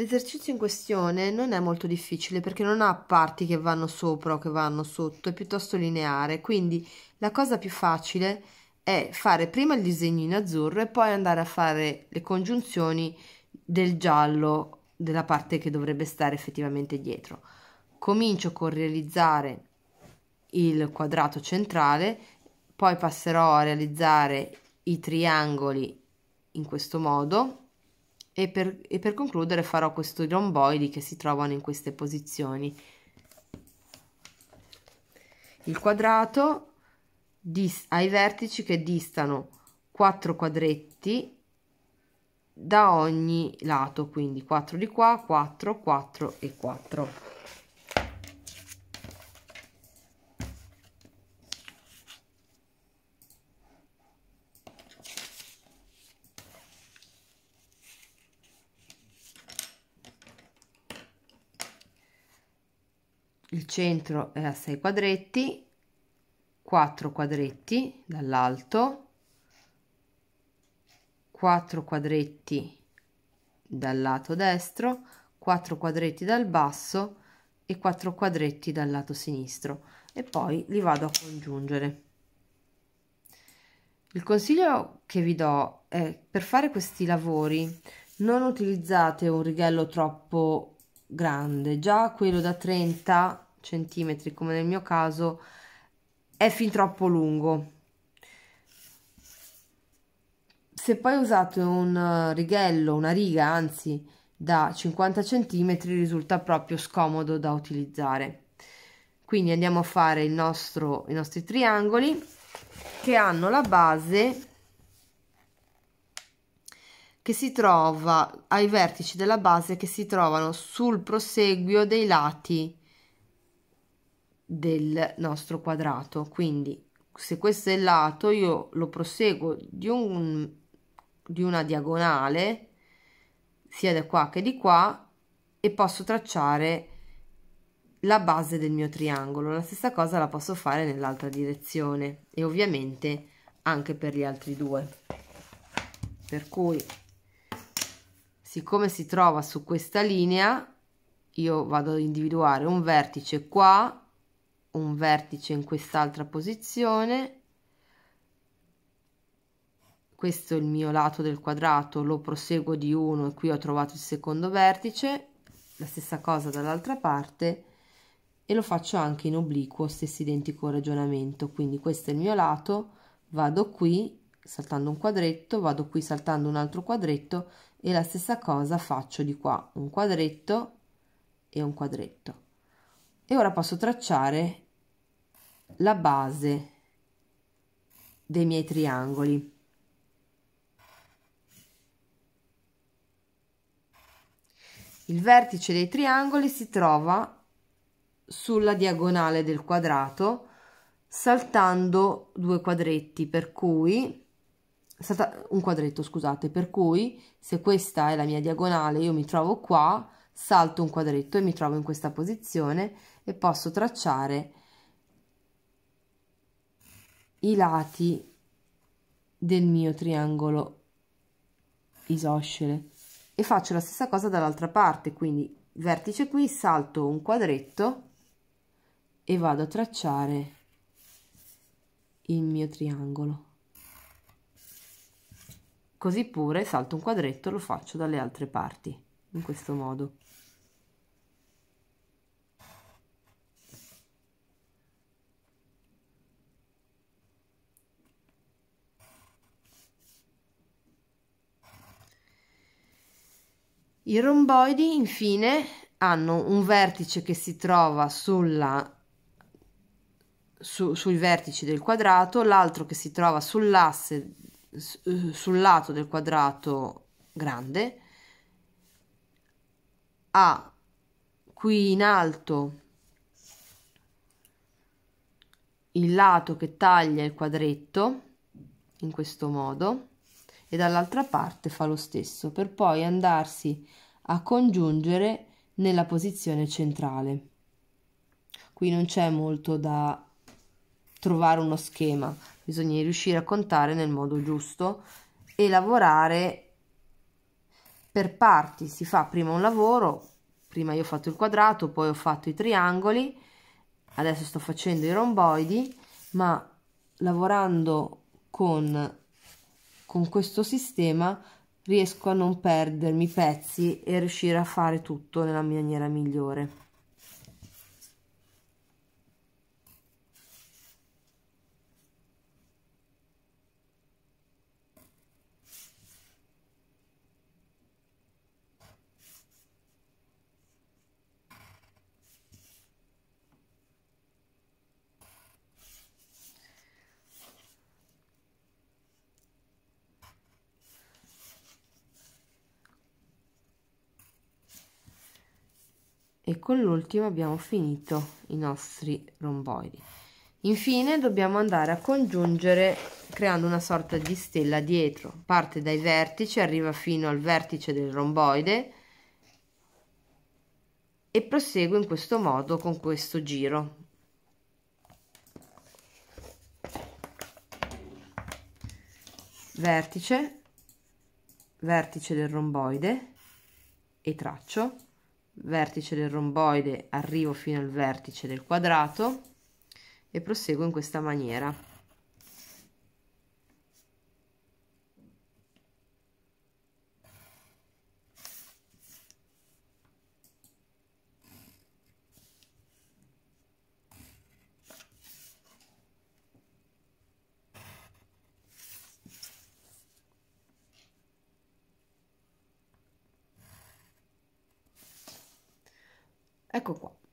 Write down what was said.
L'esercizio in questione non è molto difficile perché non ha parti che vanno sopra o che vanno sotto, è piuttosto lineare, quindi la cosa più facile è fare prima il disegno in azzurro e poi andare a fare le congiunzioni del giallo della parte che dovrebbe stare effettivamente dietro. Comincio con realizzare il quadrato centrale, poi passerò a realizzare i triangoli in questo modo e per, e per concludere farò questi romboidi che si trovano in queste posizioni il quadrato dis, ai vertici che distano 4 quadretti da ogni lato quindi 4 di qua 4 4 e 4 il centro è a 6 quadretti 4 quadretti dall'alto 4 quadretti dal lato destro 4 quadretti dal basso e 4 quadretti dal lato sinistro e poi li vado a congiungere il consiglio che vi do è per fare questi lavori non utilizzate un righello troppo grande già quello da 30 centimetri come nel mio caso è fin troppo lungo se poi usate un righello una riga anzi da 50 centimetri risulta proprio scomodo da utilizzare quindi andiamo a fare il nostro i nostri triangoli che hanno la base che si trova ai vertici della base che si trovano sul proseguio dei lati del nostro quadrato. Quindi se questo è il lato io lo proseguo di, un, di una diagonale sia da qua che di qua e posso tracciare la base del mio triangolo. La stessa cosa la posso fare nell'altra direzione e ovviamente anche per gli altri due. Per cui siccome si trova su questa linea io vado ad individuare un vertice qua un vertice in quest'altra posizione questo è il mio lato del quadrato lo proseguo di 1 e qui ho trovato il secondo vertice la stessa cosa dall'altra parte e lo faccio anche in obliquo stesso identico ragionamento quindi questo è il mio lato vado qui saltando un quadretto vado qui saltando un altro quadretto e la stessa cosa faccio di qua un quadretto e un quadretto e ora posso tracciare la base dei miei triangoli il vertice dei triangoli si trova sulla diagonale del quadrato saltando due quadretti per cui stata un quadretto scusate per cui se questa è la mia diagonale io mi trovo qua salto un quadretto e mi trovo in questa posizione e posso tracciare i lati del mio triangolo isoscele e faccio la stessa cosa dall'altra parte quindi vertice qui salto un quadretto e vado a tracciare il mio triangolo così pure salto un quadretto e lo faccio dalle altre parti in questo modo I romboidi infine hanno un vertice che si trova sulla, su, sui vertici del quadrato, l'altro che si trova sull'asse eh, sul lato del quadrato grande ha qui in alto il lato che taglia il quadretto in questo modo e dall'altra parte fa lo stesso per poi andarsi a congiungere nella posizione centrale qui non c'è molto da trovare uno schema bisogna riuscire a contare nel modo giusto e lavorare per parti, si fa prima un lavoro, prima io ho fatto il quadrato, poi ho fatto i triangoli, adesso sto facendo i romboidi, ma lavorando con, con questo sistema riesco a non perdermi pezzi e riuscire a fare tutto nella maniera migliore. e con l'ultimo abbiamo finito i nostri romboidi infine dobbiamo andare a congiungere creando una sorta di stella dietro parte dai vertici arriva fino al vertice del romboide e prosegue in questo modo con questo giro vertice vertice del romboide e traccio vertice del romboide arrivo fino al vertice del quadrato e proseguo in questa maniera Ecco qua.